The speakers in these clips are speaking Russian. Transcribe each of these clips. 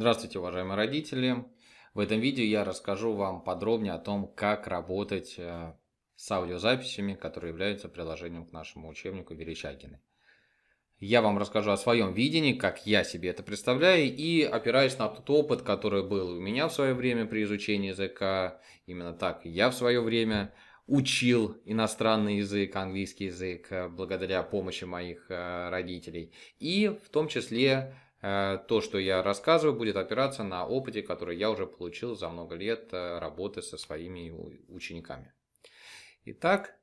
Здравствуйте, уважаемые родители! В этом видео я расскажу вам подробнее о том, как работать э, с аудиозаписями, которые являются приложением к нашему учебнику Верещагины. Я вам расскажу о своем видении, как я себе это представляю, и опираясь на тот опыт, который был у меня в свое время при изучении языка, именно так я в свое время учил иностранный язык, английский язык, э, благодаря помощи моих э, родителей, и в том числе Э, то, что я рассказываю, будет опираться на опыте, который я уже получил за много лет э, работы со своими учениками. Итак,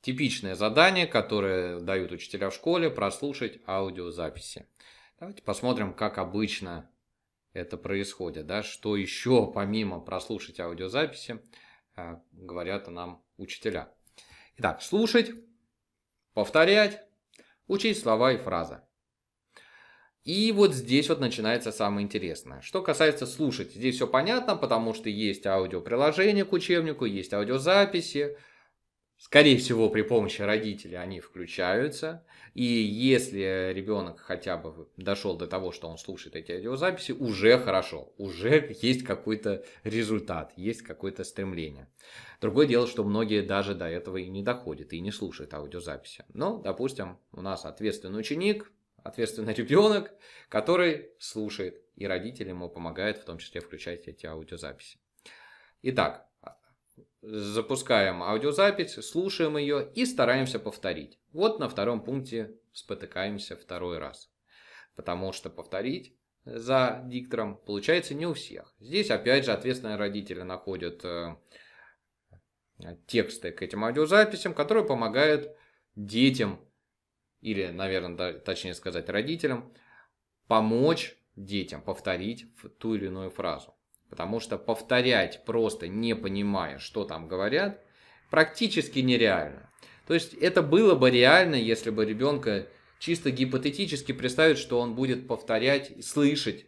типичное задание, которое дают учителя в школе, прослушать аудиозаписи. Давайте посмотрим, как обычно это происходит, да, что еще помимо прослушать аудиозаписи э, говорят нам учителя. Итак, слушать, повторять, учить слова и фразы. И вот здесь вот начинается самое интересное. Что касается слушать, здесь все понятно, потому что есть аудиоприложение к учебнику, есть аудиозаписи. Скорее всего, при помощи родителей они включаются. И если ребенок хотя бы дошел до того, что он слушает эти аудиозаписи, уже хорошо, уже есть какой-то результат, есть какое-то стремление. Другое дело, что многие даже до этого и не доходят, и не слушают аудиозаписи. Но, допустим, у нас ответственный ученик, ответственный ребенок, который слушает, и родители ему помогают, в том числе включать эти аудиозаписи. Итак, запускаем аудиозапись, слушаем ее и стараемся повторить. Вот на втором пункте спотыкаемся второй раз. Потому что повторить за диктором получается не у всех. Здесь опять же ответственные родители находят э, тексты к этим аудиозаписям, которые помогают детям или, наверное, точнее сказать, родителям, помочь детям повторить ту или иную фразу. Потому что повторять просто не понимая, что там говорят, практически нереально. То есть это было бы реально, если бы ребенка чисто гипотетически представить, что он будет повторять, слышать,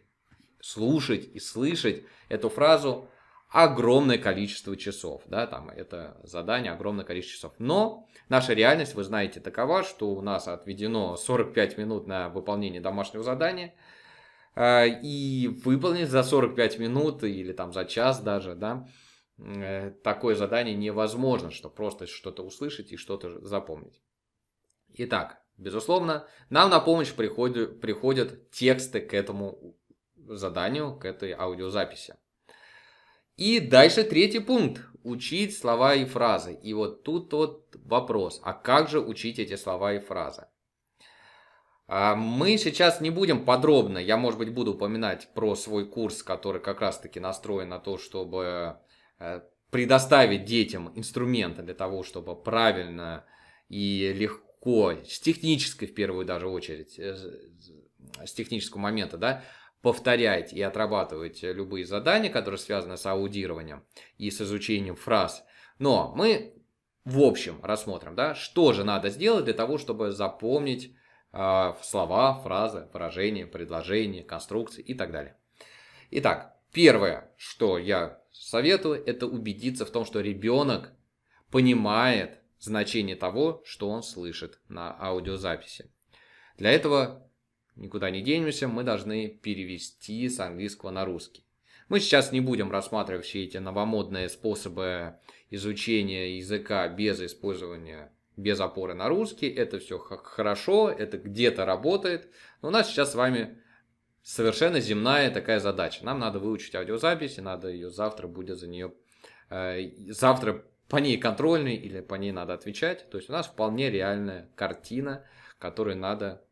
слушать и слышать эту фразу огромное количество часов, да, там это задание, огромное количество часов. Но наша реальность, вы знаете, такова, что у нас отведено 45 минут на выполнение домашнего задания, э, и выполнить за 45 минут или там за час даже, да, э, такое задание невозможно, что просто что-то услышать и что-то запомнить. Итак, безусловно, нам на помощь приходят, приходят тексты к этому заданию, к этой аудиозаписи. И дальше третий пункт. Учить слова и фразы. И вот тут вот вопрос, а как же учить эти слова и фразы? А, мы сейчас не будем подробно, я, может быть, буду упоминать про свой курс, который как раз-таки настроен на то, чтобы э, предоставить детям инструменты для того, чтобы правильно и легко, с технической в первую даже очередь, э, с технического момента, да, повторять и отрабатывать любые задания, которые связаны с аудированием и с изучением фраз. Но мы в общем рассмотрим, да, что же надо сделать для того, чтобы запомнить э, слова, фразы, выражения, предложения, конструкции и так далее. Итак, первое, что я советую, это убедиться в том, что ребенок понимает значение того, что он слышит на аудиозаписи. Для этого никуда не денемся, мы должны перевести с английского на русский. Мы сейчас не будем рассматривать все эти новомодные способы изучения языка без использования, без опоры на русский. Это все хорошо, это где-то работает. Но у нас сейчас с вами совершенно земная такая задача. Нам надо выучить аудиозапись, и надо ее завтра будет за нее... Э, завтра по ней контрольный или по ней надо отвечать. То есть у нас вполне реальная картина, которую надо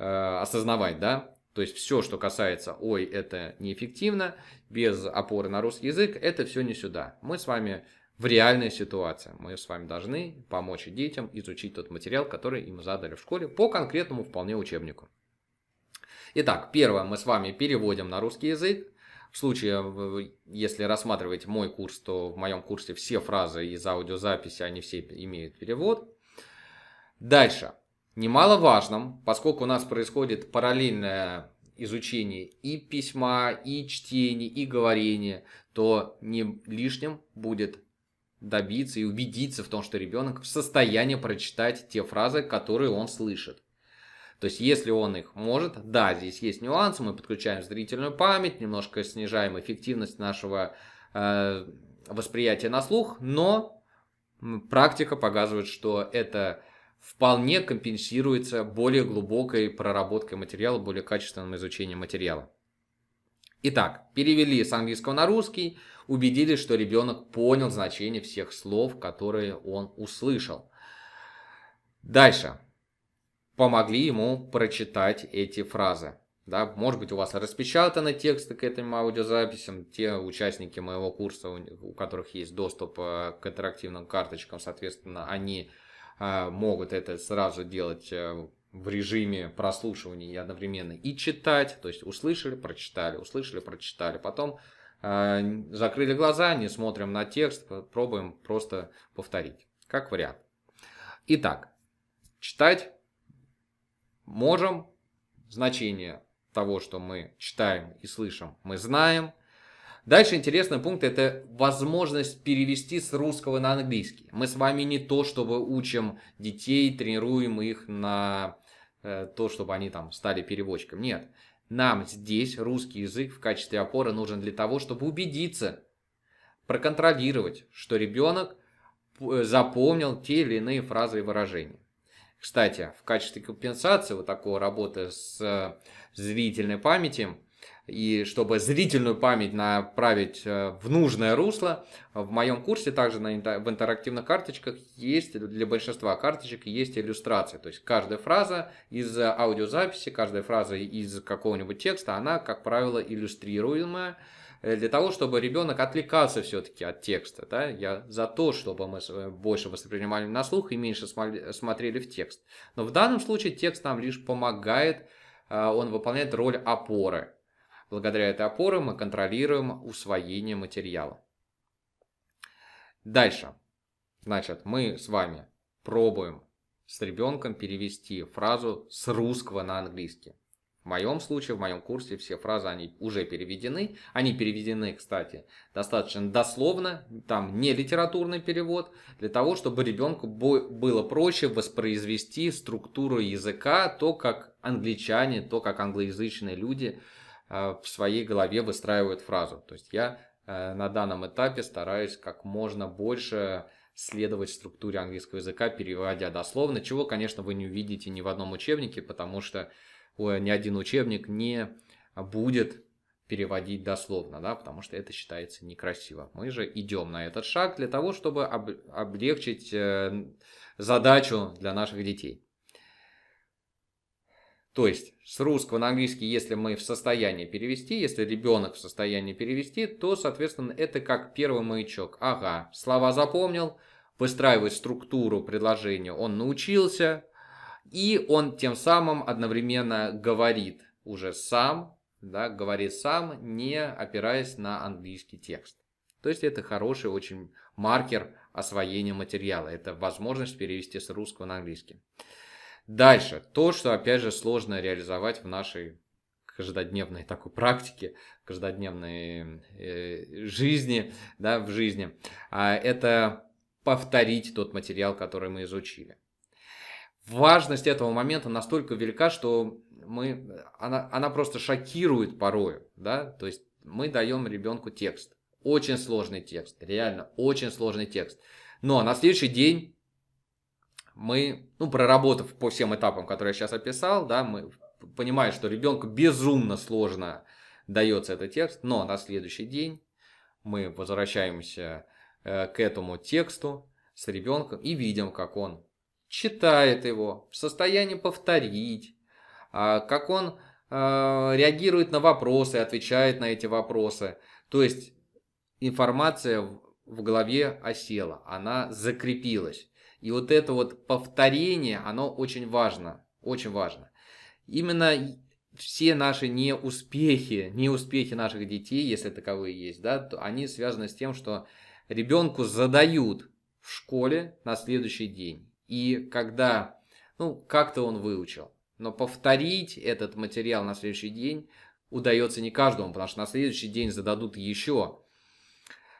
Э, осознавать, да, то есть все, что касается «ой, это неэффективно», без опоры на русский язык, это все не сюда. Мы с вами в реальной ситуации. Мы с вами должны помочь детям изучить тот материал, который им задали в школе по конкретному вполне учебнику. Итак, первое, мы с вами переводим на русский язык. В случае, если рассматривать мой курс, то в моем курсе все фразы из аудиозаписи, они все имеют перевод. Дальше немаловажным, поскольку у нас происходит параллельное изучение и письма, и чтения, и говорения, то не лишним будет добиться и убедиться в том, что ребенок в состоянии прочитать те фразы, которые он слышит. То есть, если он их может, да, здесь есть нюансы, мы подключаем зрительную память, немножко снижаем эффективность нашего э, восприятия на слух, но практика показывает, что это вполне компенсируется более глубокой проработкой материала, более качественным изучением материала. Итак, перевели с английского на русский, убедились, что ребенок понял значение всех слов, которые он услышал. Дальше. Помогли ему прочитать эти фразы. Да, может быть, у вас распечатаны тексты к этим аудиозаписям. Те участники моего курса, у которых есть доступ э, к интерактивным карточкам, соответственно, они а, могут это сразу делать э, в режиме прослушивания и одновременно и читать, то есть услышали, прочитали, услышали, прочитали, потом а, закрыли глаза, не смотрим на текст, пробуем просто повторить, как вариант. Итак, читать можем, значение того, что мы читаем и слышим, мы знаем, Дальше интересный пункт – это возможность перевести с русского на английский. Мы с вами не то, чтобы учим детей, тренируем их на э, то, чтобы они там стали переводчиком. Нет. Нам здесь русский язык в качестве опоры нужен для того, чтобы убедиться, проконтролировать, что ребенок э, запомнил те или иные фразы и выражения. Кстати, в качестве компенсации вот такой работы с э, зрительной памятью и чтобы зрительную память направить э, в нужное русло, э, в моем курсе также на, в интерактивных карточках есть, для большинства карточек есть иллюстрации То есть каждая фраза из аудиозаписи, каждая фраза из какого-нибудь текста, она, как правило, иллюстрируемая э, для того, чтобы ребенок отвлекался все-таки от текста. Да? Я за то, чтобы мы больше воспринимали на слух и меньше смотрели в текст. Но в данном случае текст нам лишь помогает, он выполняет роль опоры Благодаря этой опоре мы контролируем усвоение материала. Дальше. Значит, мы с вами пробуем с ребенком перевести фразу с русского на английский. В моем случае, в моем курсе все фразы, они уже переведены. Они переведены, кстати, достаточно дословно, там не литературный перевод, для того, чтобы ребенку было проще воспроизвести структуру языка, то, как англичане, то, как англоязычные люди – а, в своей голове выстраивают фразу. То есть я э, на данном этапе стараюсь как можно больше следовать структуре английского языка, переводя дословно, чего, конечно, вы не увидите ни в одном учебнике, потому что ни один учебник не будет переводить дословно, да, потому что это считается некрасиво. Мы же идем на этот шаг для того, чтобы об, облегчить э, задачу для наших детей. То есть с русского на английский, если мы в состоянии перевести, если ребенок в состоянии перевести, то, соответственно, это как первый маячок. Ага, слова запомнил, выстраивает структуру предложения он научился, и он тем самым одновременно говорит уже сам, да, говорит сам, не опираясь на английский текст. То есть это хороший очень маркер освоения материала. Это возможность перевести с русского на английский. Дальше, то, что, опять же, сложно реализовать в нашей каждодневной такой практике, каждодневной э, жизни, да, в жизни, а это повторить тот материал, который мы изучили. Важность этого момента настолько велика, что мы, она, она просто шокирует порою, да, то есть мы даем ребенку текст, очень сложный текст, реально очень сложный текст, но на следующий день мы, ну, проработав по всем этапам, которые я сейчас описал, да, мы понимаем, что ребенку безумно сложно дается этот текст, но на следующий день мы возвращаемся э, к этому тексту с ребенком и видим, как он читает его, в состоянии повторить, а, как он э, реагирует на вопросы, отвечает на эти вопросы. То есть информация в голове осела, она закрепилась. И вот это вот повторение, оно очень важно, очень важно. Именно все наши неуспехи, неуспехи наших детей, если таковые есть, да, то они связаны с тем, что ребенку задают в школе на следующий день. И когда, ну, как-то он выучил, но повторить этот материал на следующий день удается не каждому, потому что на следующий день зададут еще.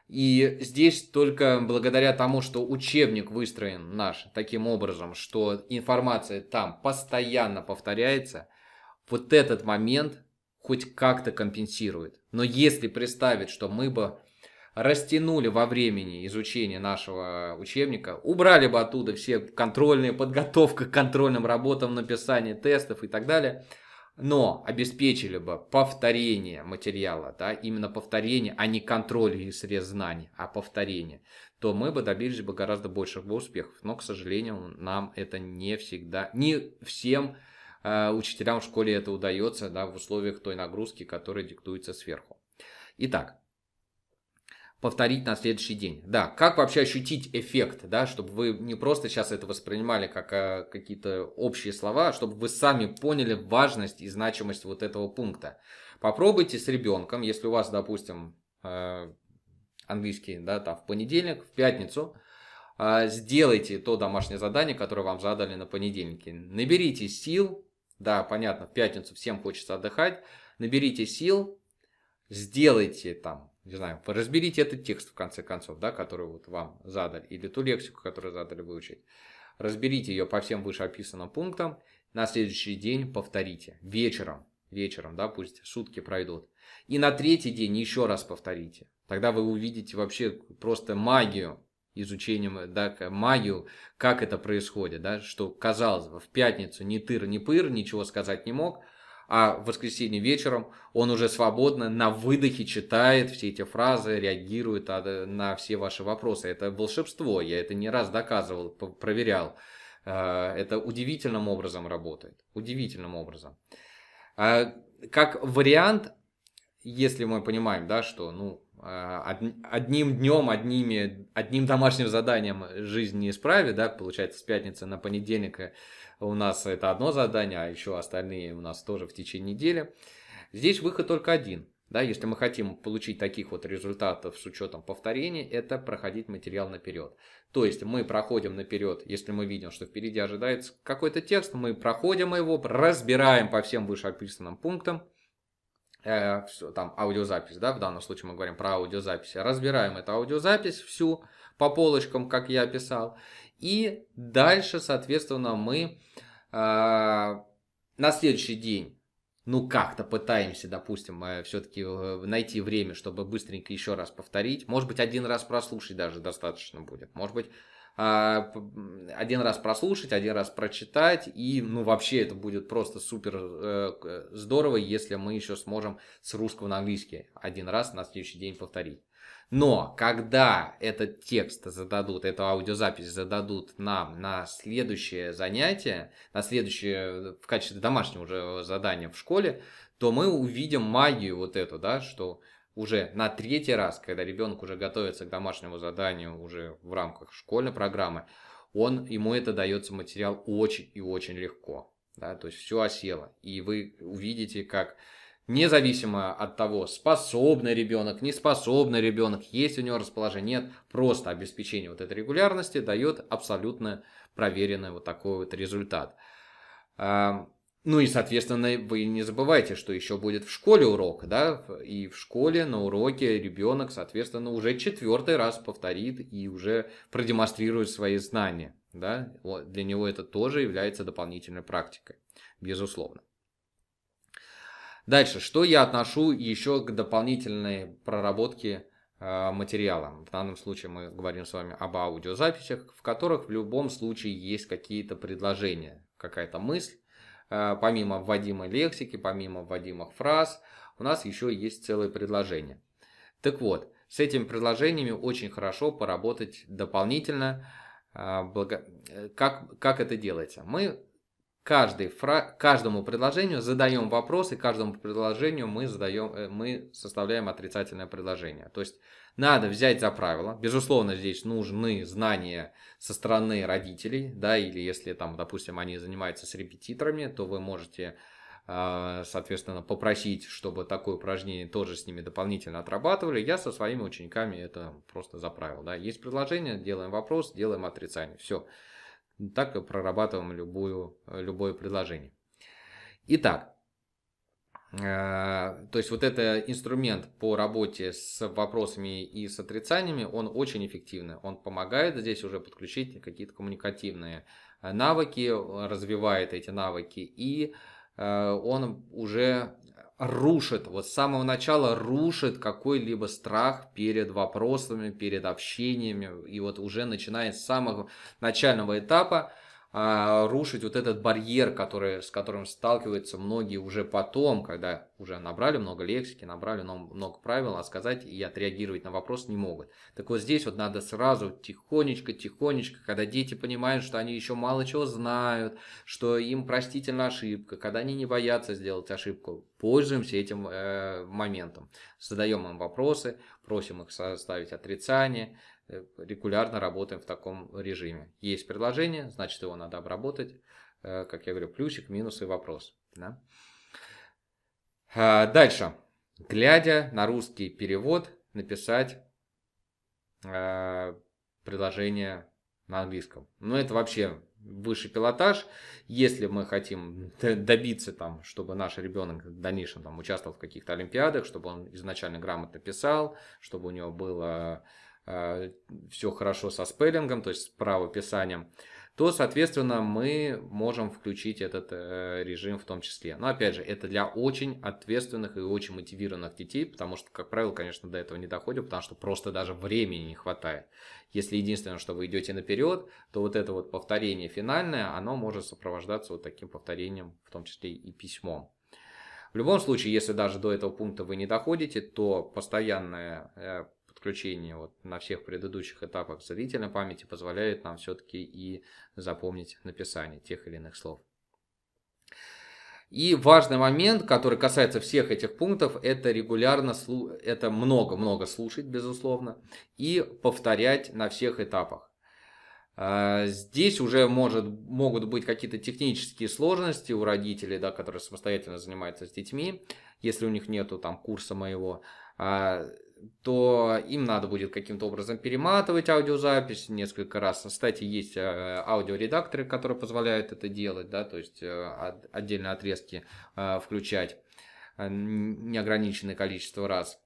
И здесь только благодаря тому, что учебник выстроен наш таким образом, что информация там постоянно повторяется, вот этот момент хоть как-то компенсирует. Но если представить, что мы бы растянули во времени изучение нашего учебника, убрали бы оттуда все контрольные, подготовка к контрольным работам, написание тестов и так далее – но обеспечили бы повторение материала, да, именно повторение, а не контроль и срез знаний, а повторение, то мы бы добились бы гораздо больших успехов. Но, к сожалению, нам это не всегда, не всем э, учителям в школе это удается да, в условиях той нагрузки, которая диктуется сверху. Итак, повторить на следующий день. Да, как вообще ощутить эффект, да, чтобы вы не просто сейчас это воспринимали как а, какие-то общие слова, а чтобы вы сами поняли важность и значимость вот этого пункта. Попробуйте с ребенком, если у вас, допустим, э, английский, да, там в понедельник, в пятницу, э, сделайте то домашнее задание, которое вам задали на понедельнике. Наберите сил, да, понятно, в пятницу всем хочется отдыхать, наберите сил, сделайте там не знаю, разберите этот текст в конце концов, да, который вот вам задали, или ту лексику, которую задали выучить. Разберите ее по всем вышеописанным пунктам, на следующий день повторите, вечером, вечером, да, пусть сутки пройдут. И на третий день еще раз повторите. Тогда вы увидите вообще просто магию изучением, да, магию, как это происходит, да, что казалось бы, в пятницу ни тыр, ни пыр, ничего сказать не мог – а в воскресенье вечером он уже свободно на выдохе читает все эти фразы, реагирует а, на все ваши вопросы. Это волшебство, я это не раз доказывал, проверял. А, это удивительным образом работает, удивительным образом. А, как вариант, если мы понимаем, да, что ну, одним днем, одними, одним домашним заданием жизнь не исправит, да, получается, с пятницы на понедельник э, у нас это одно задание, а еще остальные у нас тоже в течение недели. Здесь выход только один. Да, если мы хотим получить таких вот результатов с учетом повторений, это проходить материал наперед. То есть мы проходим наперед, если мы видим, что впереди ожидается какой-то текст, мы проходим его, разбираем по всем вышеописанным пунктам, э, там аудиозапись, да, в данном случае мы говорим про аудиозапись, разбираем эту аудиозапись всю по полочкам, как я описал, и дальше, соответственно, мы э, на следующий день ну, как-то пытаемся, допустим, э, все-таки э, найти время, чтобы быстренько еще раз повторить. Может быть, один раз прослушать даже достаточно будет. Может быть, а, один раз прослушать, один раз прочитать, и, ну, вообще это будет просто супер э, здорово, если мы еще сможем с русского на английский один раз на следующий день повторить. Но когда этот текст зададут, эту аудиозапись зададут нам на следующее занятие, на следующее в качестве домашнего уже задания в школе, то мы увидим магию вот эту, да, что уже на третий раз, когда ребенок уже готовится к домашнему заданию уже в рамках школьной программы, он, ему это дается материал очень и очень легко. Да, то есть все осело. И вы увидите, как Независимо от того, способный ребенок, неспособный ребенок, есть у него расположение, нет, просто обеспечение вот этой регулярности дает абсолютно проверенный вот такой вот результат. А, ну и, соответственно, вы не забывайте, что еще будет в школе урок, да, и в школе на уроке ребенок, соответственно, уже четвертый раз повторит и уже продемонстрирует свои знания, да, вот для него это тоже является дополнительной практикой, безусловно. Дальше, что я отношу еще к дополнительной проработке э, материала. В данном случае мы говорим с вами об аудиозаписях, в которых в любом случае есть какие-то предложения, какая-то мысль. Э, помимо вводимой лексики, помимо вводимых фраз, у нас еще есть целые предложения. Так вот, с этими предложениями очень хорошо поработать дополнительно. Э, как, как это делается? Мы каждой фра... каждому предложению задаем вопрос, и каждому предложению мы, задаем, э, мы составляем отрицательное предложение. То есть надо взять за правило. Безусловно, здесь нужны знания со стороны родителей, да, или если там, допустим, они занимаются с репетиторами, то вы можете а, соответственно, попросить, чтобы такое упражнение тоже с ними дополнительно отрабатывали. Я со своими учениками это просто за правило Да. Есть предложение, делаем вопрос, делаем отрицание. Все так и прорабатываем любую, э, любое предложение. Итак, э, то есть вот этот инструмент по работе с вопросами и с отрицаниями, он очень эффективный, он помогает здесь уже подключить какие-то коммуникативные э, навыки, развивает эти навыки, и он уже рушит, вот с самого начала рушит какой-либо страх перед вопросами, перед общениями, и вот уже начиная с самого начального этапа а, рушить вот этот барьер, который, с которым сталкиваются многие уже потом, когда уже набрали много лексики, набрали много правил, а сказать и отреагировать на вопрос не могут. Так вот здесь вот надо сразу тихонечко, тихонечко, когда дети понимают, что они еще мало чего знают, что им простительна ошибка, когда они не боятся сделать ошибку, пользуемся этим э, моментом, задаем им вопросы, просим их составить отрицание, Э, регулярно работаем в таком режиме. Есть предложение, значит его надо обработать. Э, как я говорю, плюсик, минус и вопрос. Да? А, дальше. Глядя на русский перевод, написать э, предложение на английском. Но ну, это вообще высший пилотаж. Если мы хотим добиться, там, чтобы наш ребенок в дальнейшем там, участвовал в каких-то олимпиадах, чтобы он изначально грамотно писал, чтобы у него было Э, все хорошо со спеллингом, то есть с правописанием, то, соответственно, мы можем включить этот э, режим в том числе. Но, опять же, это для очень ответственных и очень мотивированных детей, потому что, как правило, конечно, до этого не доходит, потому что просто даже времени не хватает. Если единственное, что вы идете наперед, то вот это вот повторение финальное, оно может сопровождаться вот таким повторением, в том числе и письмом. В любом случае, если даже до этого пункта вы не доходите, то постоянное э, подключение вот на всех предыдущих этапах зрительной памяти позволяет нам все-таки и запомнить написание тех или иных слов. И важный момент, который касается всех этих пунктов, это регулярно, это много-много слушать, безусловно, и повторять на всех этапах. А, здесь уже может, могут быть какие-то технические сложности у родителей, да, которые самостоятельно занимаются с детьми, если у них нету там курса моего. А, то им надо будет каким-то образом перематывать аудиозапись несколько раз. Кстати, есть э, аудиоредакторы, которые позволяют это делать, да, то есть э, отдельные отрезки э, включать неограниченное количество раз.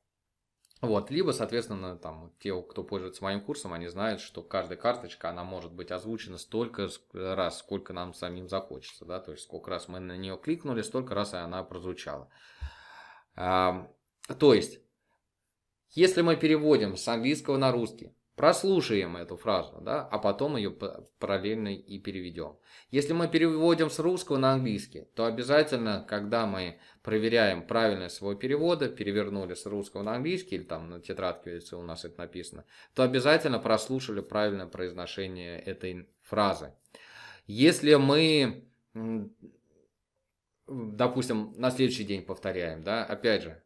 Вот, либо, соответственно, там, те, кто пользуется моим курсом, они знают, что каждая карточка, она может быть озвучена столько раз, сколько нам самим захочется, да, то есть сколько раз мы на нее кликнули, столько раз она прозвучала. То есть, если мы переводим с английского на русский, прослушаем эту фразу, да, а потом ее параллельно и переведем. Если мы переводим с русского на английский, то обязательно, когда мы проверяем правильность своего перевода, перевернули с русского на английский, или там на тетрадке у нас это написано, то обязательно прослушали правильное произношение этой фразы. Если мы допустим, на следующий день повторяем, да, опять же,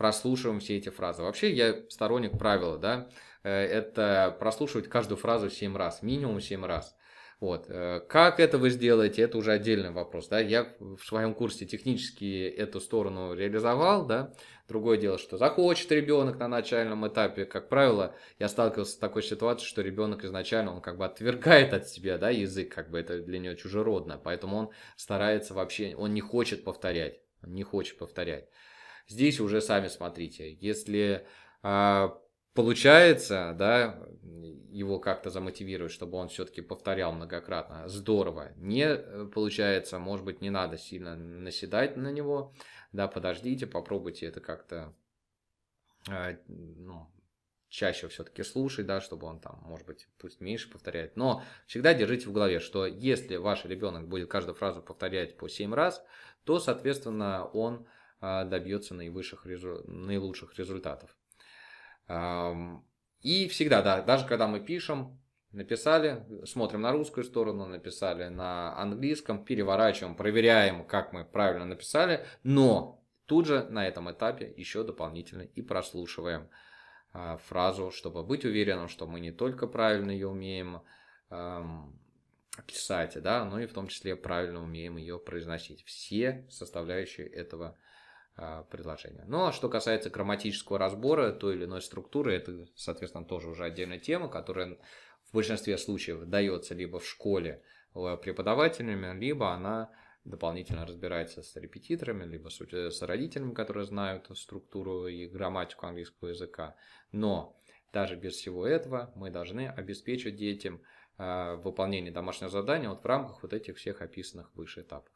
прослушиваем все эти фразы. Вообще я сторонник правила, да, э, это прослушивать каждую фразу 7 раз, минимум 7 раз. Вот. Э, как это вы сделаете, это уже отдельный вопрос. Да? Я в своем курсе технически эту сторону реализовал. Да? Другое дело, что захочет ребенок на начальном этапе. Как правило, я сталкивался с такой ситуацией, что ребенок изначально он как бы отвергает от себя да, язык, как бы это для него чужеродно. Поэтому он старается вообще, он не хочет повторять. Он не хочет повторять. Здесь уже сами смотрите. Если а, получается, да, его как-то замотивировать, чтобы он все-таки повторял многократно. Здорово. Не э, получается, может быть, не надо сильно наседать на него, да, подождите, попробуйте это как-то а, ну, чаще все-таки слушать, да, чтобы он там, может быть, пусть меньше повторяет. Но всегда держите в голове, что если ваш ребенок будет каждую фразу повторять по 7 раз, то, соответственно, он а, добьется наивысших, наилучших результатов. И всегда, да, даже когда мы пишем, написали, смотрим на русскую сторону, написали на английском, переворачиваем, проверяем, как мы правильно написали, но тут же на этом этапе еще дополнительно и прослушиваем а, фразу, чтобы быть уверенным, что мы не только правильно ее умеем писать, да, но и в том числе правильно умеем ее произносить. Все составляющие этого а, предложения. Но ну, а что касается грамматического разбора той или иной структуры, это, соответственно, тоже уже отдельная тема, которая в большинстве случаев дается либо в школе э, преподавателями, либо она дополнительно разбирается с репетиторами, либо с родителями, которые знают структуру и грамматику английского языка. Но даже без всего этого мы должны обеспечить детям а, выполнение домашнего задания вот в рамках вот этих всех описанных выше этапов.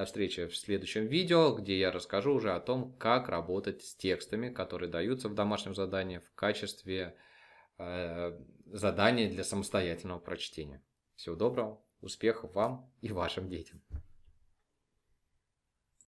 До встречи в следующем видео, где я расскажу уже о том, как работать с текстами, которые даются в домашнем задании в качестве э, задания для самостоятельного прочтения. Всего доброго, успехов вам и вашим детям!